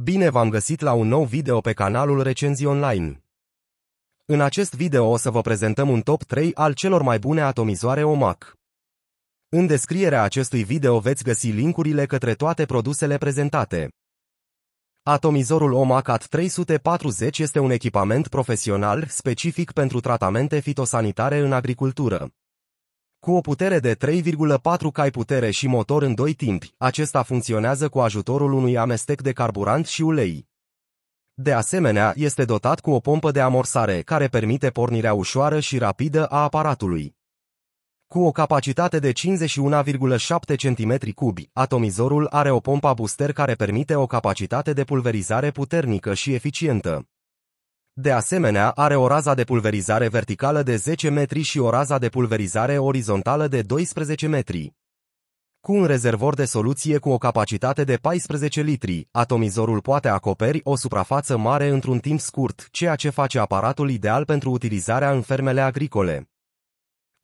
Bine v-am găsit la un nou video pe canalul Recenzii Online. În acest video o să vă prezentăm un top 3 al celor mai bune atomizoare OMAC. În descrierea acestui video veți găsi linkurile către toate produsele prezentate. Atomizorul OMAC AT340 este un echipament profesional specific pentru tratamente fitosanitare în agricultură. Cu o putere de 3,4 cai putere și motor în doi timpi, acesta funcționează cu ajutorul unui amestec de carburant și ulei. De asemenea, este dotat cu o pompă de amorsare care permite pornirea ușoară și rapidă a aparatului. Cu o capacitate de 51,7 cm3, atomizorul are o pompă booster care permite o capacitate de pulverizare puternică și eficientă. De asemenea, are o raza de pulverizare verticală de 10 metri și o raza de pulverizare orizontală de 12 metri. Cu un rezervor de soluție cu o capacitate de 14 litri, atomizorul poate acoperi o suprafață mare într-un timp scurt, ceea ce face aparatul ideal pentru utilizarea în fermele agricole.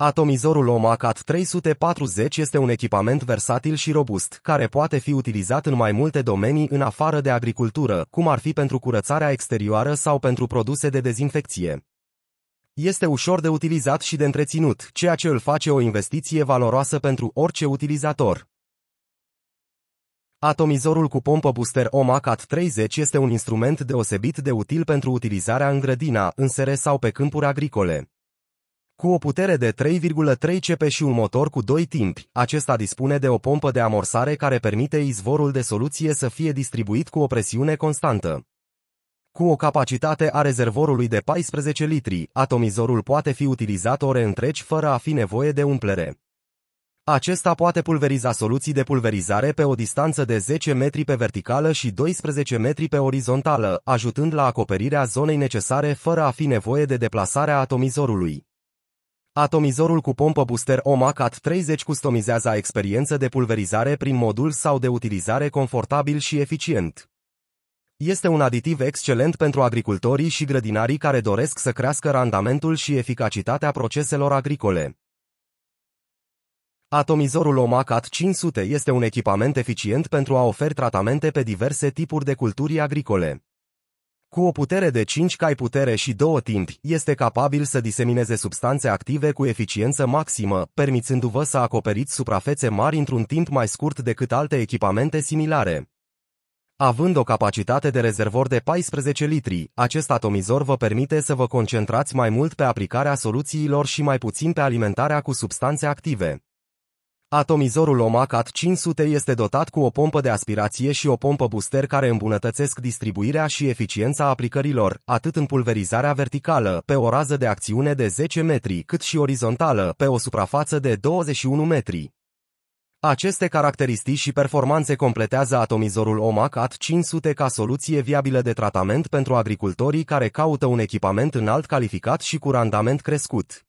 Atomizorul OMACAT 340 este un echipament versatil și robust, care poate fi utilizat în mai multe domenii în afară de agricultură, cum ar fi pentru curățarea exterioară sau pentru produse de dezinfecție. Este ușor de utilizat și de întreținut, ceea ce îl face o investiție valoroasă pentru orice utilizator. Atomizorul cu pompă booster OMACAT 30 este un instrument deosebit de util pentru utilizarea în grădina, în sere sau pe câmpuri agricole. Cu o putere de 3,3 CP și un motor cu doi timpi, acesta dispune de o pompă de amorsare care permite izvorul de soluție să fie distribuit cu o presiune constantă. Cu o capacitate a rezervorului de 14 litri, atomizorul poate fi utilizat ore întregi fără a fi nevoie de umplere. Acesta poate pulveriza soluții de pulverizare pe o distanță de 10 metri pe verticală și 12 metri pe orizontală, ajutând la acoperirea zonei necesare fără a fi nevoie de deplasarea atomizorului. Atomizorul cu pompă booster OMAC AT30 customizează experiență de pulverizare prin modul sau de utilizare confortabil și eficient. Este un aditiv excelent pentru agricultorii și grădinarii care doresc să crească randamentul și eficacitatea proceselor agricole. Atomizorul OMAC AT500 este un echipament eficient pentru a oferi tratamente pe diverse tipuri de culturi agricole. Cu o putere de 5 cai putere și două timpi, este capabil să disemineze substanțe active cu eficiență maximă, permițându-vă să acoperiți suprafețe mari într-un timp mai scurt decât alte echipamente similare. Având o capacitate de rezervor de 14 litri, acest atomizor vă permite să vă concentrați mai mult pe aplicarea soluțiilor și mai puțin pe alimentarea cu substanțe active. Atomizorul OMACAT 500 este dotat cu o pompă de aspirație și o pompă booster care îmbunătățesc distribuirea și eficiența aplicărilor, atât în pulverizarea verticală, pe o rază de acțiune de 10 metri, cât și orizontală, pe o suprafață de 21 metri. Aceste caracteristici și performanțe completează atomizorul OMAC AT500 ca soluție viabilă de tratament pentru agricultorii care caută un echipament înalt calificat și cu randament crescut.